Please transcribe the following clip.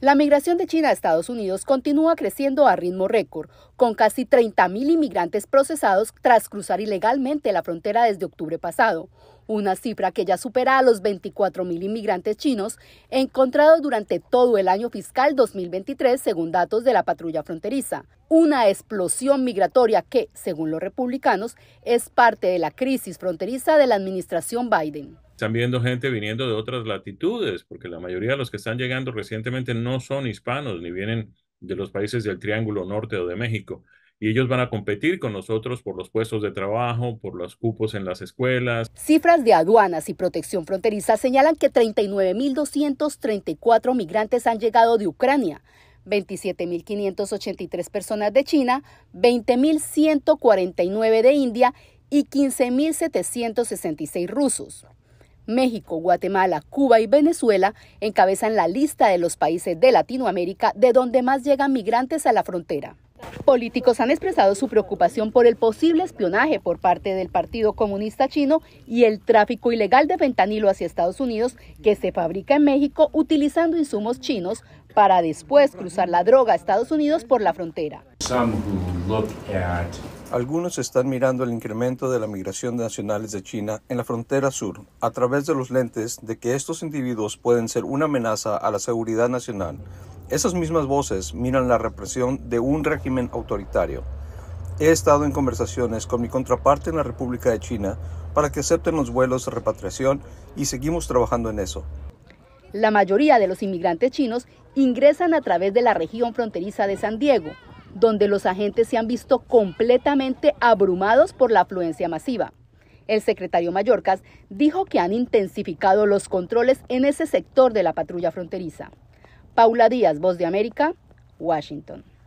La migración de China a Estados Unidos continúa creciendo a ritmo récord, con casi 30.000 inmigrantes procesados tras cruzar ilegalmente la frontera desde octubre pasado, una cifra que ya supera a los 24.000 inmigrantes chinos encontrados durante todo el año fiscal 2023, según datos de la patrulla fronteriza. Una explosión migratoria que, según los republicanos, es parte de la crisis fronteriza de la administración Biden están viendo gente viniendo de otras latitudes, porque la mayoría de los que están llegando recientemente no son hispanos ni vienen de los países del Triángulo Norte o de México. Y ellos van a competir con nosotros por los puestos de trabajo, por los cupos en las escuelas. Cifras de aduanas y protección fronteriza señalan que 39.234 migrantes han llegado de Ucrania, 27.583 personas de China, 20.149 de India y 15.766 rusos. México, Guatemala, Cuba y Venezuela encabezan la lista de los países de Latinoamérica de donde más llegan migrantes a la frontera. Políticos han expresado su preocupación por el posible espionaje por parte del Partido Comunista Chino y el tráfico ilegal de fentanilo hacia Estados Unidos que se fabrica en México utilizando insumos chinos para después cruzar la droga a Estados Unidos por la frontera. Algunos están mirando el incremento de la migración de nacionales de China en la frontera sur a través de los lentes de que estos individuos pueden ser una amenaza a la seguridad nacional. Esas mismas voces miran la represión de un régimen autoritario. He estado en conversaciones con mi contraparte en la República de China para que acepten los vuelos de repatriación y seguimos trabajando en eso. La mayoría de los inmigrantes chinos ingresan a través de la región fronteriza de San Diego, donde los agentes se han visto completamente abrumados por la afluencia masiva. El secretario Mallorcas dijo que han intensificado los controles en ese sector de la patrulla fronteriza. Paula Díaz, Voz de América, Washington.